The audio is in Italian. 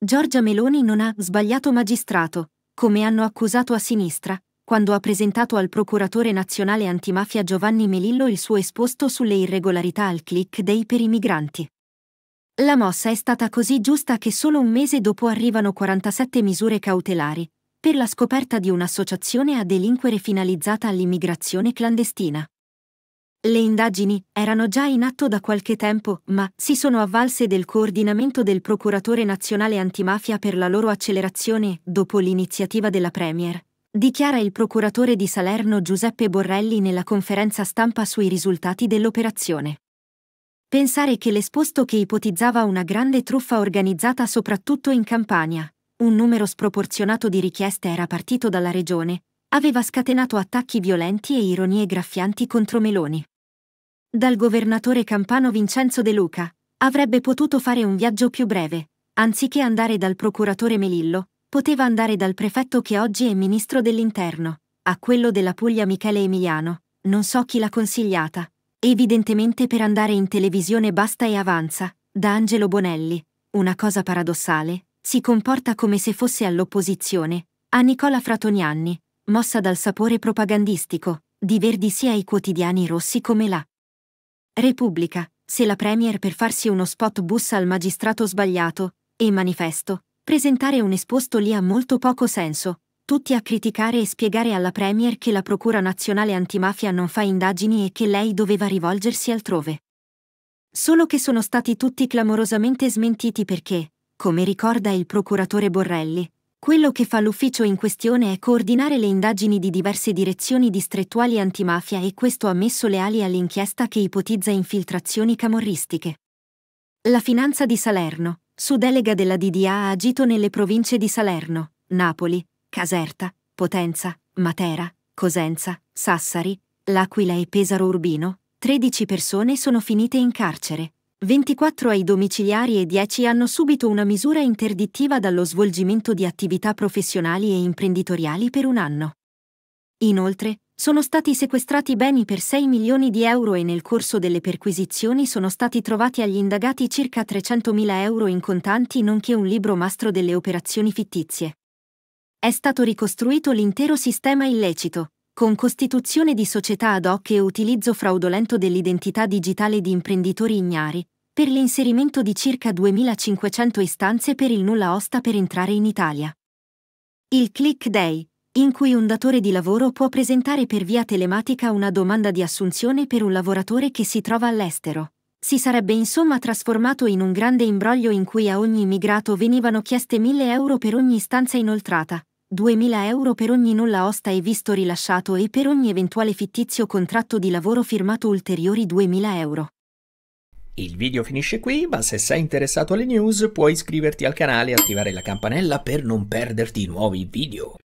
Giorgia Meloni non ha sbagliato magistrato, come hanno accusato a sinistra, quando ha presentato al procuratore nazionale antimafia Giovanni Melillo il suo esposto sulle irregolarità al click dei per i migranti. La mossa è stata così giusta che solo un mese dopo arrivano 47 misure cautelari, per la scoperta di un'associazione a delinquere finalizzata all'immigrazione clandestina. Le indagini erano già in atto da qualche tempo, ma si sono avvalse del coordinamento del Procuratore nazionale antimafia per la loro accelerazione dopo l'iniziativa della Premier. Dichiara il procuratore di Salerno Giuseppe Borrelli nella conferenza stampa sui risultati dell'operazione. Pensare che l'esposto che ipotizzava una grande truffa organizzata soprattutto in Campania, un numero sproporzionato di richieste era partito dalla regione, aveva scatenato attacchi violenti e ironie graffianti contro Meloni dal governatore campano Vincenzo De Luca, avrebbe potuto fare un viaggio più breve. Anziché andare dal procuratore Melillo, poteva andare dal prefetto che oggi è ministro dell'interno, a quello della Puglia Michele Emiliano, non so chi l'ha consigliata. Evidentemente per andare in televisione basta e avanza, da Angelo Bonelli, una cosa paradossale, si comporta come se fosse all'opposizione, a Nicola Fratonianni, mossa dal sapore propagandistico, di Verdi sia i quotidiani rossi come la Repubblica, se la Premier per farsi uno spot bussa al magistrato sbagliato, e manifesto, presentare un esposto lì ha molto poco senso, tutti a criticare e spiegare alla Premier che la Procura Nazionale Antimafia non fa indagini e che lei doveva rivolgersi altrove. Solo che sono stati tutti clamorosamente smentiti perché, come ricorda il procuratore Borrelli, quello che fa l'ufficio in questione è coordinare le indagini di diverse direzioni distrettuali antimafia e questo ha messo le ali all'inchiesta che ipotizza infiltrazioni camorristiche. La finanza di Salerno, su delega della DDA, ha agito nelle province di Salerno, Napoli, Caserta, Potenza, Matera, Cosenza, Sassari, L'Aquila e Pesaro Urbino. 13 persone sono finite in carcere. 24 ai domiciliari e 10 hanno subito una misura interdittiva dallo svolgimento di attività professionali e imprenditoriali per un anno. Inoltre, sono stati sequestrati beni per 6 milioni di euro e nel corso delle perquisizioni sono stati trovati agli indagati circa 300 mila euro in contanti nonché un libro mastro delle operazioni fittizie. È stato ricostruito l'intero sistema illecito, con costituzione di società ad hoc e utilizzo fraudolento dell'identità digitale di imprenditori ignari, per l'inserimento di circa 2500 istanze per il nulla osta per entrare in Italia. Il Click Day, in cui un datore di lavoro può presentare per via telematica una domanda di assunzione per un lavoratore che si trova all'estero. Si sarebbe insomma trasformato in un grande imbroglio in cui a ogni immigrato venivano chieste 1000 euro per ogni istanza inoltrata, 2.000 euro per ogni nulla osta e visto rilasciato e per ogni eventuale fittizio contratto di lavoro firmato ulteriori 2.000 euro. Il video finisce qui, ma se sei interessato alle news puoi iscriverti al canale e attivare la campanella per non perderti nuovi video.